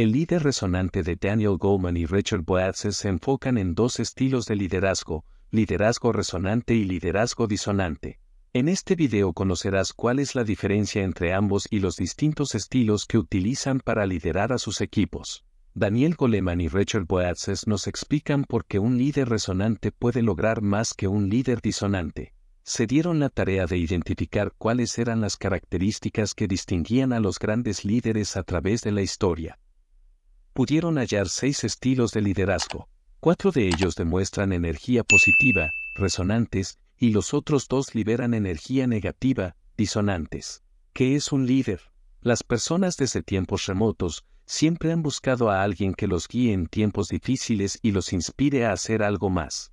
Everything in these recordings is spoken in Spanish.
El líder resonante de Daniel Goleman y Richard Boazes se enfocan en dos estilos de liderazgo, liderazgo resonante y liderazgo disonante. En este video conocerás cuál es la diferencia entre ambos y los distintos estilos que utilizan para liderar a sus equipos. Daniel Goleman y Richard Boazes nos explican por qué un líder resonante puede lograr más que un líder disonante. Se dieron la tarea de identificar cuáles eran las características que distinguían a los grandes líderes a través de la historia pudieron hallar seis estilos de liderazgo. Cuatro de ellos demuestran energía positiva, resonantes, y los otros dos liberan energía negativa, disonantes. ¿Qué es un líder? Las personas desde tiempos remotos siempre han buscado a alguien que los guíe en tiempos difíciles y los inspire a hacer algo más.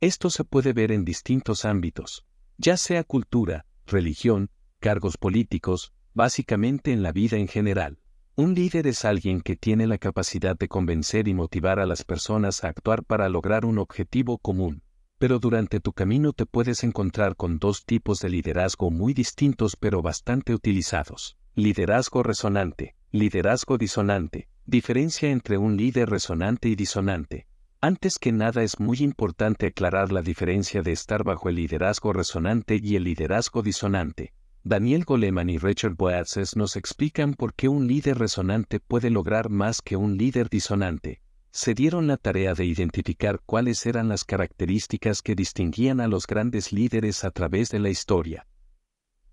Esto se puede ver en distintos ámbitos, ya sea cultura, religión, cargos políticos, básicamente en la vida en general. Un líder es alguien que tiene la capacidad de convencer y motivar a las personas a actuar para lograr un objetivo común. Pero durante tu camino te puedes encontrar con dos tipos de liderazgo muy distintos pero bastante utilizados. Liderazgo resonante, liderazgo disonante, diferencia entre un líder resonante y disonante. Antes que nada es muy importante aclarar la diferencia de estar bajo el liderazgo resonante y el liderazgo disonante. Daniel Goleman y Richard Boazes nos explican por qué un líder resonante puede lograr más que un líder disonante. Se dieron la tarea de identificar cuáles eran las características que distinguían a los grandes líderes a través de la historia.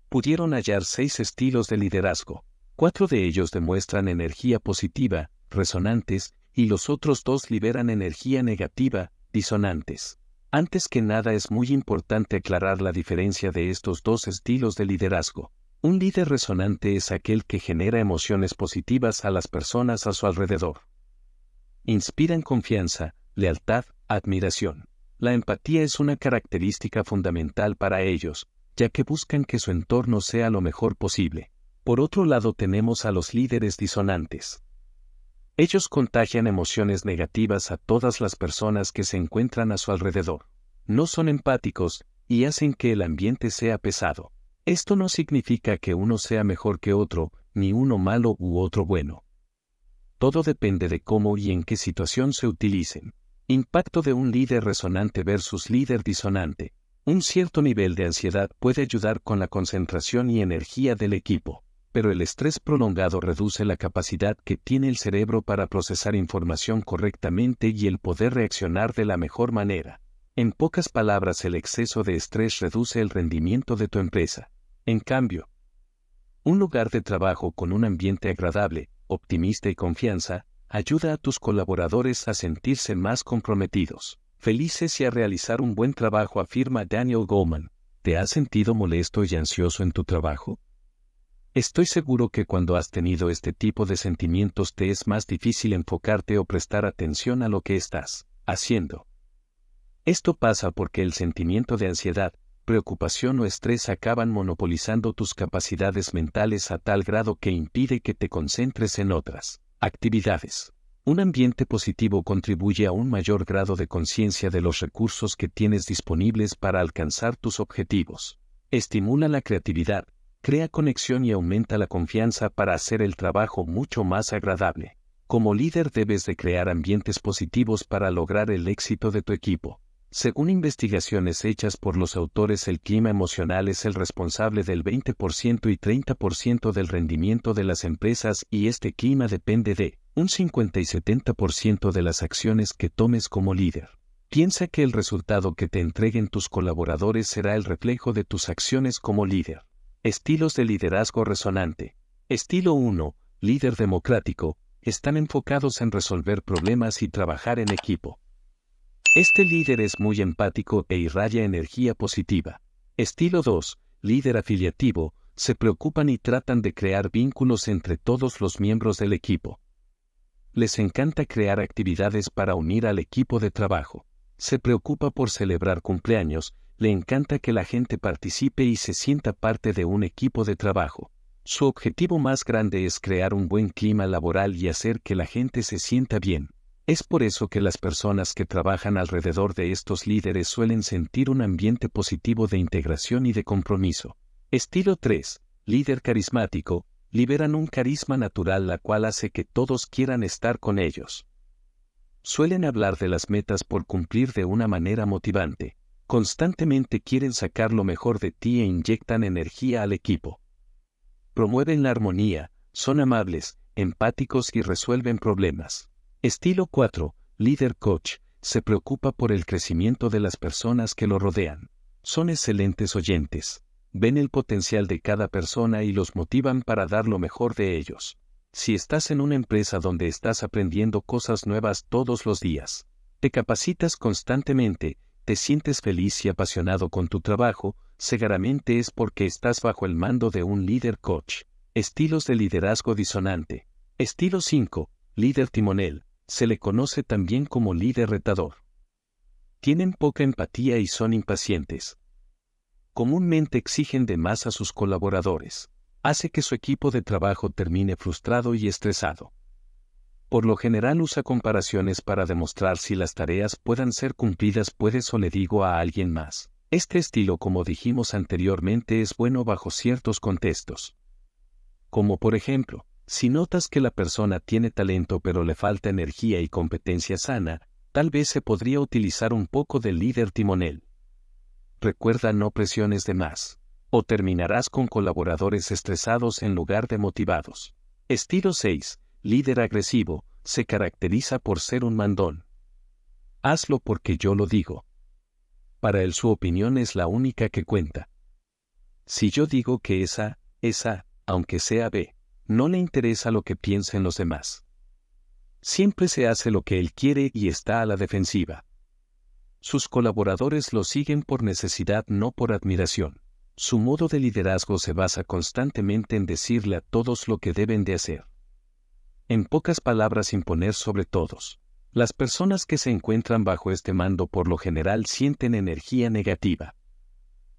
Pudieron hallar seis estilos de liderazgo. Cuatro de ellos demuestran energía positiva, resonantes, y los otros dos liberan energía negativa, disonantes. Antes que nada es muy importante aclarar la diferencia de estos dos estilos de liderazgo. Un líder resonante es aquel que genera emociones positivas a las personas a su alrededor. Inspiran confianza, lealtad, admiración. La empatía es una característica fundamental para ellos, ya que buscan que su entorno sea lo mejor posible. Por otro lado tenemos a los líderes disonantes. Ellos contagian emociones negativas a todas las personas que se encuentran a su alrededor. No son empáticos y hacen que el ambiente sea pesado. Esto no significa que uno sea mejor que otro, ni uno malo u otro bueno. Todo depende de cómo y en qué situación se utilicen. Impacto de un líder resonante versus líder disonante. Un cierto nivel de ansiedad puede ayudar con la concentración y energía del equipo pero el estrés prolongado reduce la capacidad que tiene el cerebro para procesar información correctamente y el poder reaccionar de la mejor manera. En pocas palabras, el exceso de estrés reduce el rendimiento de tu empresa. En cambio, un lugar de trabajo con un ambiente agradable, optimista y confianza, ayuda a tus colaboradores a sentirse más comprometidos, felices y a realizar un buen trabajo, afirma Daniel Goleman. ¿Te has sentido molesto y ansioso en tu trabajo? Estoy seguro que cuando has tenido este tipo de sentimientos te es más difícil enfocarte o prestar atención a lo que estás haciendo. Esto pasa porque el sentimiento de ansiedad, preocupación o estrés acaban monopolizando tus capacidades mentales a tal grado que impide que te concentres en otras actividades. Un ambiente positivo contribuye a un mayor grado de conciencia de los recursos que tienes disponibles para alcanzar tus objetivos. Estimula la creatividad, crea conexión y aumenta la confianza para hacer el trabajo mucho más agradable. Como líder debes de crear ambientes positivos para lograr el éxito de tu equipo. Según investigaciones hechas por los autores, el clima emocional es el responsable del 20% y 30% del rendimiento de las empresas y este clima depende de un 50 y 70% de las acciones que tomes como líder. Piensa que el resultado que te entreguen tus colaboradores será el reflejo de tus acciones como líder. Estilos de liderazgo resonante. Estilo 1, líder democrático, están enfocados en resolver problemas y trabajar en equipo. Este líder es muy empático e irraya energía positiva. Estilo 2, líder afiliativo, se preocupan y tratan de crear vínculos entre todos los miembros del equipo. Les encanta crear actividades para unir al equipo de trabajo. Se preocupa por celebrar cumpleaños, le encanta que la gente participe y se sienta parte de un equipo de trabajo. Su objetivo más grande es crear un buen clima laboral y hacer que la gente se sienta bien. Es por eso que las personas que trabajan alrededor de estos líderes suelen sentir un ambiente positivo de integración y de compromiso. Estilo 3. Líder carismático. Liberan un carisma natural la cual hace que todos quieran estar con ellos. Suelen hablar de las metas por cumplir de una manera motivante constantemente quieren sacar lo mejor de ti e inyectan energía al equipo. Promueven la armonía, son amables, empáticos y resuelven problemas. Estilo 4, líder coach, se preocupa por el crecimiento de las personas que lo rodean. Son excelentes oyentes. Ven el potencial de cada persona y los motivan para dar lo mejor de ellos. Si estás en una empresa donde estás aprendiendo cosas nuevas todos los días, te capacitas constantemente, te sientes feliz y apasionado con tu trabajo, seguramente es porque estás bajo el mando de un líder coach. Estilos de liderazgo disonante. Estilo 5. Líder timonel. Se le conoce también como líder retador. Tienen poca empatía y son impacientes. Comúnmente exigen de más a sus colaboradores. Hace que su equipo de trabajo termine frustrado y estresado por lo general usa comparaciones para demostrar si las tareas puedan ser cumplidas puedes o le digo a alguien más. Este estilo, como dijimos anteriormente, es bueno bajo ciertos contextos. Como por ejemplo, si notas que la persona tiene talento pero le falta energía y competencia sana, tal vez se podría utilizar un poco del líder timonel. Recuerda no presiones de más, o terminarás con colaboradores estresados en lugar de motivados. Estilo 6 líder agresivo, se caracteriza por ser un mandón. Hazlo porque yo lo digo. Para él su opinión es la única que cuenta. Si yo digo que esa, esa, aunque sea B, no le interesa lo que piensen los demás. Siempre se hace lo que él quiere y está a la defensiva. Sus colaboradores lo siguen por necesidad, no por admiración. Su modo de liderazgo se basa constantemente en decirle a todos lo que deben de hacer en pocas palabras imponer sobre todos. Las personas que se encuentran bajo este mando por lo general sienten energía negativa,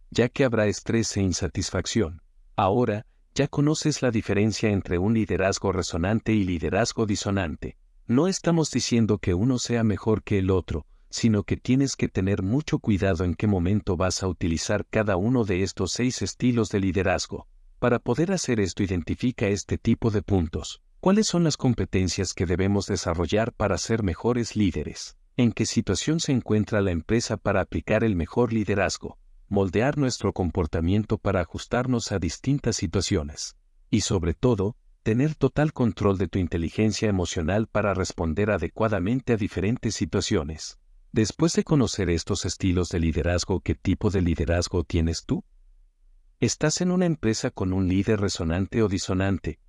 ya que habrá estrés e insatisfacción. Ahora, ya conoces la diferencia entre un liderazgo resonante y liderazgo disonante. No estamos diciendo que uno sea mejor que el otro, sino que tienes que tener mucho cuidado en qué momento vas a utilizar cada uno de estos seis estilos de liderazgo. Para poder hacer esto identifica este tipo de puntos. ¿Cuáles son las competencias que debemos desarrollar para ser mejores líderes? ¿En qué situación se encuentra la empresa para aplicar el mejor liderazgo? Moldear nuestro comportamiento para ajustarnos a distintas situaciones. Y sobre todo, tener total control de tu inteligencia emocional para responder adecuadamente a diferentes situaciones. Después de conocer estos estilos de liderazgo, ¿qué tipo de liderazgo tienes tú? ¿Estás en una empresa con un líder resonante o disonante,